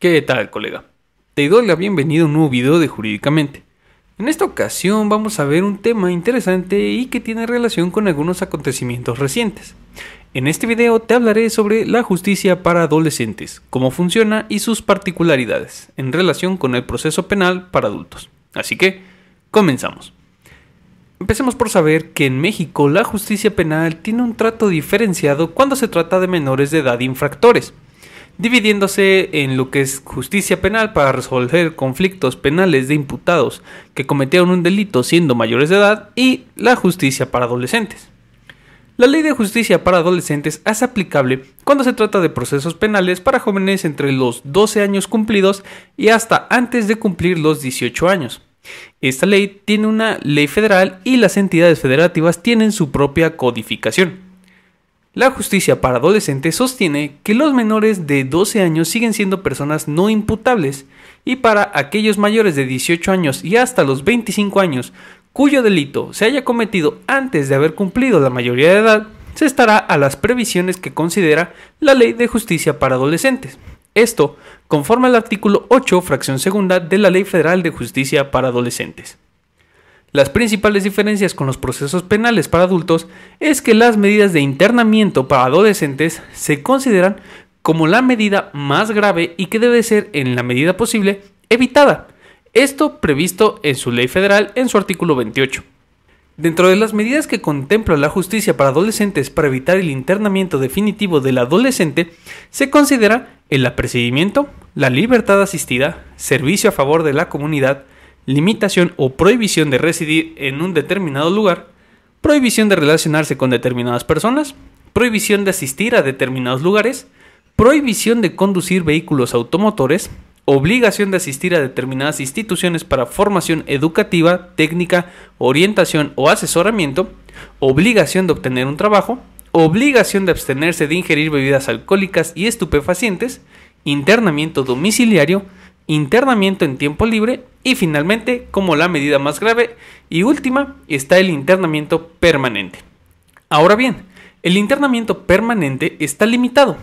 ¿Qué tal, colega? Te doy la bienvenida a un nuevo video de Jurídicamente. En esta ocasión vamos a ver un tema interesante y que tiene relación con algunos acontecimientos recientes. En este video te hablaré sobre la justicia para adolescentes, cómo funciona y sus particularidades en relación con el proceso penal para adultos. Así que, comenzamos. Empecemos por saber que en México la justicia penal tiene un trato diferenciado cuando se trata de menores de edad infractores dividiéndose en lo que es justicia penal para resolver conflictos penales de imputados que cometieron un delito siendo mayores de edad y la justicia para adolescentes. La ley de justicia para adolescentes es aplicable cuando se trata de procesos penales para jóvenes entre los 12 años cumplidos y hasta antes de cumplir los 18 años. Esta ley tiene una ley federal y las entidades federativas tienen su propia codificación. La justicia para adolescentes sostiene que los menores de 12 años siguen siendo personas no imputables y para aquellos mayores de 18 años y hasta los 25 años cuyo delito se haya cometido antes de haber cumplido la mayoría de edad, se estará a las previsiones que considera la Ley de Justicia para Adolescentes. Esto conforme al artículo 8, fracción segunda de la Ley Federal de Justicia para Adolescentes. Las principales diferencias con los procesos penales para adultos es que las medidas de internamiento para adolescentes se consideran como la medida más grave y que debe ser, en la medida posible, evitada. Esto previsto en su ley federal en su artículo 28. Dentro de las medidas que contempla la justicia para adolescentes para evitar el internamiento definitivo del adolescente, se considera el apercibimiento, la libertad asistida, servicio a favor de la comunidad, limitación o prohibición de residir en un determinado lugar, prohibición de relacionarse con determinadas personas, prohibición de asistir a determinados lugares, prohibición de conducir vehículos automotores, obligación de asistir a determinadas instituciones para formación educativa, técnica, orientación o asesoramiento, obligación de obtener un trabajo, obligación de abstenerse de ingerir bebidas alcohólicas y estupefacientes, internamiento domiciliario, internamiento en tiempo libre y finalmente, como la medida más grave y última, está el internamiento permanente. Ahora bien, el internamiento permanente está limitado,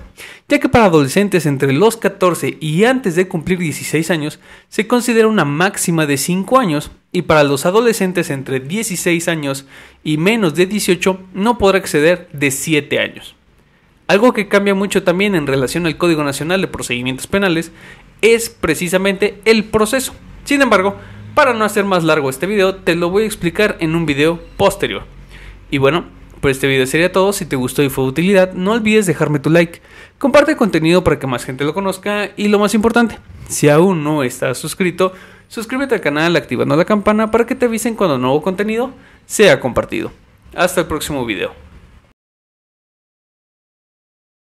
ya que para adolescentes entre los 14 y antes de cumplir 16 años se considera una máxima de 5 años y para los adolescentes entre 16 años y menos de 18 no podrá exceder de 7 años. Algo que cambia mucho también en relación al Código Nacional de Procedimientos Penales es precisamente el proceso. Sin embargo, para no hacer más largo este video, te lo voy a explicar en un video posterior. Y bueno, por pues este video sería todo. Si te gustó y fue de utilidad, no olvides dejarme tu like. Comparte el contenido para que más gente lo conozca. Y lo más importante, si aún no estás suscrito, suscríbete al canal activando la campana para que te avisen cuando nuevo contenido sea compartido. Hasta el próximo video.